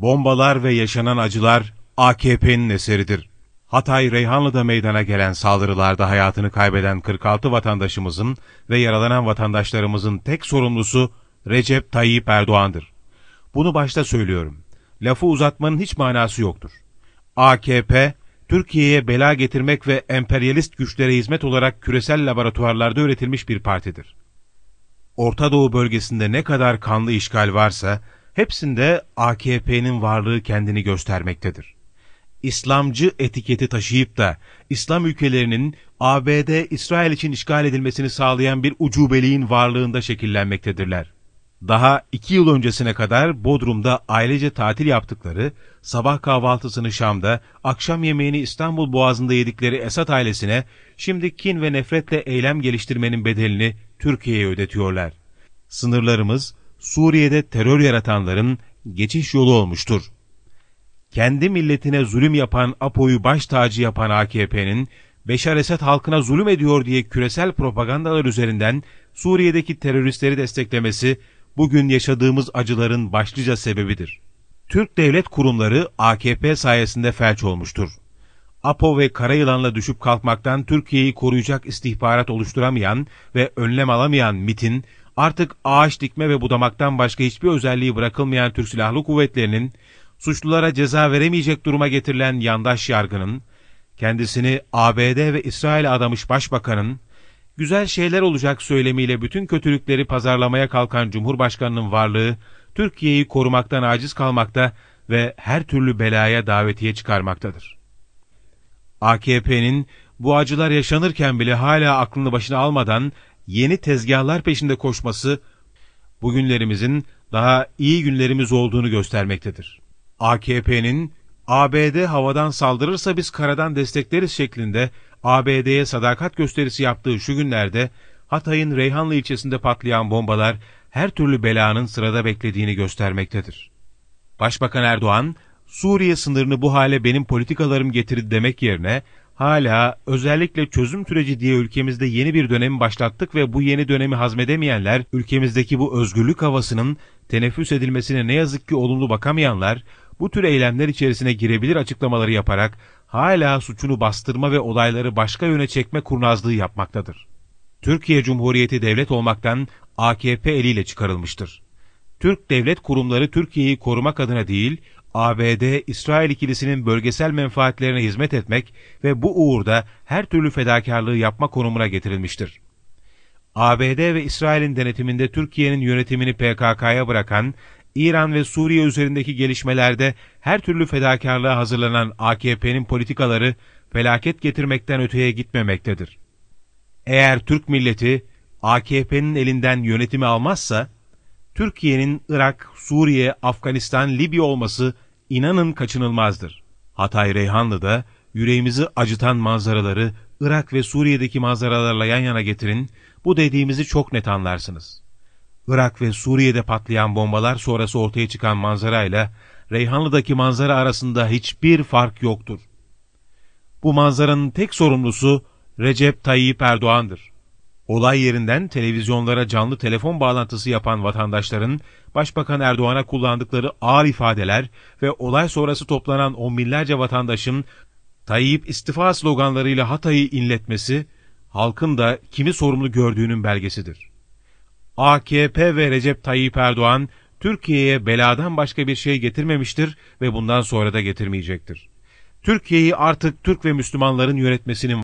bombalar ve yaşanan acılar AKP'nin eseridir. Hatay Reyhanlı'da meydana gelen saldırılarda hayatını kaybeden 46 vatandaşımızın ve yaralanan vatandaşlarımızın tek sorumlusu Recep Tayyip Erdoğan'dır. Bunu başta söylüyorum. Lafı uzatmanın hiç manası yoktur. AKP, Türkiye'ye bela getirmek ve emperyalist güçlere hizmet olarak küresel laboratuvarlarda üretilmiş bir partidir. Orta Doğu bölgesinde ne kadar kanlı işgal varsa, Hepsinde AKP'nin varlığı kendini göstermektedir. İslamcı etiketi taşıyıp da İslam ülkelerinin ABD İsrail için işgal edilmesini sağlayan bir ucubeliğin varlığında şekillenmektedirler. Daha iki yıl öncesine kadar Bodrum'da ailece tatil yaptıkları, sabah kahvaltısını Şam'da, akşam yemeğini İstanbul Boğazı'nda yedikleri Esat ailesine şimdi kin ve nefretle eylem geliştirmenin bedelini Türkiye'ye ödetiyorlar. Sınırlarımız, Suriye'de terör yaratanların geçiş yolu olmuştur. Kendi milletine zulüm yapan APO'yu baş tacı yapan AKP'nin Beşar Esed halkına zulüm ediyor diye küresel propagandalar üzerinden Suriye'deki teröristleri desteklemesi bugün yaşadığımız acıların başlıca sebebidir. Türk devlet kurumları AKP sayesinde felç olmuştur. APO ve Karayılan'la düşüp kalkmaktan Türkiye'yi koruyacak istihbarat oluşturamayan ve önlem alamayan MIT'in artık ağaç dikme ve budamaktan başka hiçbir özelliği bırakılmayan Türk Silahlı Kuvvetleri'nin suçlulara ceza veremeyecek duruma getirilen yandaş yargının, kendisini ABD ve İsrail'e adamış başbakanın, güzel şeyler olacak söylemiyle bütün kötülükleri pazarlamaya kalkan Cumhurbaşkanı'nın varlığı, Türkiye'yi korumaktan aciz kalmakta ve her türlü belaya davetiye çıkarmaktadır. AKP'nin bu acılar yaşanırken bile hala aklını başına almadan yeni tezgahlar peşinde koşması bugünlerimizin daha iyi günlerimiz olduğunu göstermektedir. AKP'nin ABD havadan saldırırsa biz karadan destekleriz şeklinde ABD'ye sadakat gösterisi yaptığı şu günlerde Hatay'ın Reyhanlı ilçesinde patlayan bombalar her türlü belanın sırada beklediğini göstermektedir. Başbakan Erdoğan, Suriye sınırını bu hale benim politikalarım getirdi demek yerine Hala özellikle çözüm süreci diye ülkemizde yeni bir dönemi başlattık ve bu yeni dönemi hazmedemeyenler, ülkemizdeki bu özgürlük havasının teneffüs edilmesine ne yazık ki olumlu bakamayanlar, bu tür eylemler içerisine girebilir açıklamaları yaparak hala suçunu bastırma ve olayları başka yöne çekme kurnazlığı yapmaktadır. Türkiye Cumhuriyeti devlet olmaktan AKP eliyle çıkarılmıştır. Türk devlet kurumları Türkiye'yi korumak adına değil, ABD, İsrail ikilisinin bölgesel menfaatlerine hizmet etmek ve bu uğurda her türlü fedakarlığı yapma konumuna getirilmiştir. ABD ve İsrail'in denetiminde Türkiye'nin yönetimini PKK'ya bırakan, İran ve Suriye üzerindeki gelişmelerde her türlü fedakarlığa hazırlanan AKP'nin politikaları felaket getirmekten öteye gitmemektedir. Eğer Türk milleti AKP'nin elinden yönetimi almazsa, Türkiye'nin Irak, Suriye, Afganistan, Libya olması inanın kaçınılmazdır. Hatay Reyhanlı'da yüreğimizi acıtan manzaraları Irak ve Suriye'deki manzaralarla yan yana getirin, bu dediğimizi çok net anlarsınız. Irak ve Suriye'de patlayan bombalar sonrası ortaya çıkan manzarayla Reyhanlı'daki manzara arasında hiçbir fark yoktur. Bu manzaranın tek sorumlusu Recep Tayyip Erdoğan'dır. Olay yerinden televizyonlara canlı telefon bağlantısı yapan vatandaşların Başbakan Erdoğan'a kullandıkları ağır ifadeler ve olay sonrası toplanan on binlerce vatandaşın Tayyip istifa sloganlarıyla Hatay'ı inletmesi halkın da kimi sorumlu gördüğünün belgesidir. AKP ve Recep Tayyip Erdoğan Türkiye'ye beladan başka bir şey getirmemiştir ve bundan sonra da getirmeyecektir. Türkiye'yi artık Türk ve Müslümanların yönetmesinin